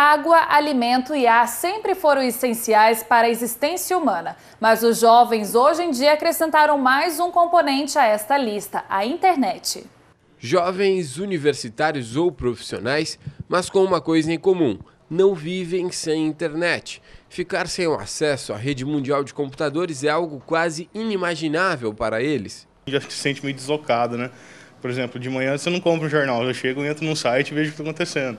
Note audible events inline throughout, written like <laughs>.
Água, alimento e ar sempre foram essenciais para a existência humana, mas os jovens hoje em dia acrescentaram mais um componente a esta lista, a internet. Jovens, universitários ou profissionais, mas com uma coisa em comum: não vivem sem internet. Ficar sem o acesso à rede mundial de computadores é algo quase inimaginável para eles. Já se sente meio deslocado, né? Por exemplo, de manhã você não compra um jornal, eu chego, entro num site e vejo o que está acontecendo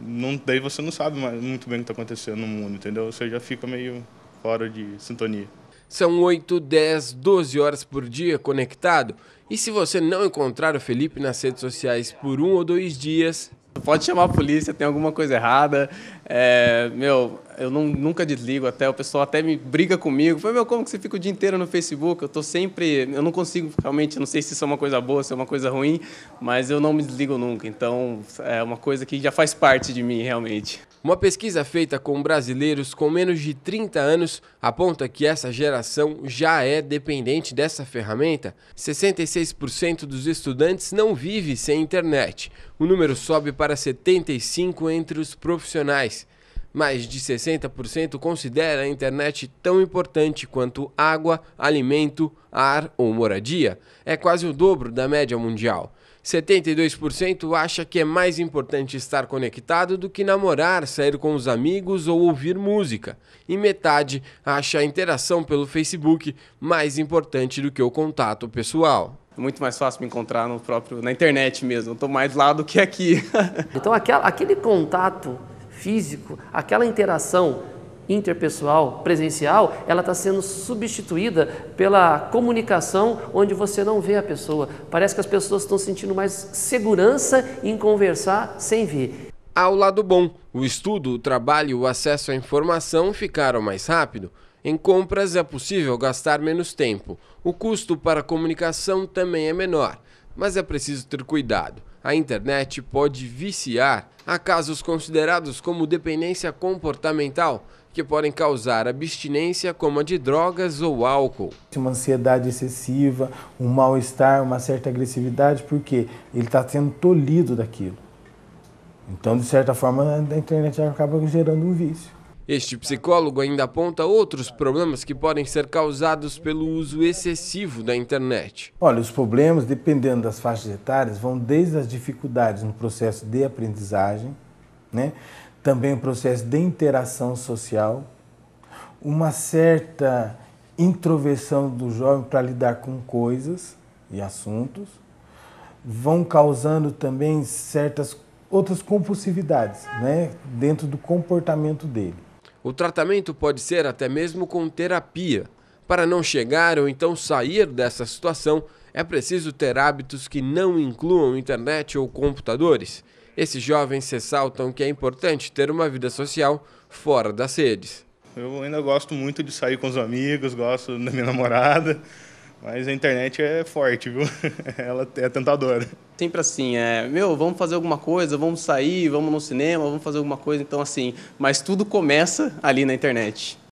não, daí você não sabe muito bem o que está acontecendo no mundo, entendeu? Você já fica meio fora de sintonia. São 8, 10, 12 horas por dia conectado. E se você não encontrar o Felipe nas redes sociais por um ou dois dias, pode chamar a polícia, tem alguma coisa errada. É, meu, eu não, nunca desligo até, o pessoal até me briga comigo. Foi, meu, como que você fica o dia inteiro no Facebook? Eu tô sempre. Eu não consigo, realmente, não sei se isso é uma coisa boa, se é uma coisa ruim, mas eu não me desligo nunca. Então, é uma coisa que já faz parte de mim, realmente. Uma pesquisa feita com brasileiros com menos de 30 anos aponta que essa geração já é dependente dessa ferramenta. 66% dos estudantes não vive sem internet. O número sobe para 75% entre os profissionais. Mais de 60% considera a internet tão importante quanto água, alimento, ar ou moradia. É quase o dobro da média mundial. 72% acha que é mais importante estar conectado do que namorar, sair com os amigos ou ouvir música. E metade acha a interação pelo Facebook mais importante do que o contato pessoal É muito mais fácil me encontrar no próprio na internet mesmo. Estou mais lá do que aqui. <laughs> então aquele contato físico, aquela interação interpessoal, presencial, ela está sendo substituída pela comunicação onde você não vê a pessoa. Parece que as pessoas estão sentindo mais segurança em conversar sem ver. Há o lado bom. O estudo, o trabalho e o acesso à informação ficaram mais rápido. Em compras é possível gastar menos tempo. O custo para a comunicação também é menor, mas é preciso ter cuidado a internet pode viciar. Há casos considerados como dependência comportamental, que podem causar abstinência, como a de drogas ou álcool. Uma ansiedade excessiva, um mal-estar, uma certa agressividade, porque ele está sendo tolhido daquilo. Então, de certa forma, a internet acaba gerando um vício. Este psicólogo ainda aponta outros problemas que podem ser causados pelo uso excessivo da internet. Olha, os problemas, dependendo das faixas etárias, vão desde as dificuldades no processo de aprendizagem, né? também o processo de interação social, uma certa introversão do jovem para lidar com coisas e assuntos, vão causando também certas outras compulsividades né, dentro do comportamento dele. O tratamento pode ser até mesmo com terapia. Para não chegar ou então sair dessa situação, é preciso ter hábitos que não incluam internet ou computadores. Esses jovens ressaltam que é importante ter uma vida social fora das redes. Eu ainda gosto muito de sair com os amigos, gosto da minha <laughs> namorada, mas a internet é forte, viu? <laughs> Ela é tentadora. Sempre assim, é, meu, vamos fazer alguma coisa, vamos sair, vamos no cinema, vamos fazer alguma coisa, então assim, mas tudo começa ali na internet.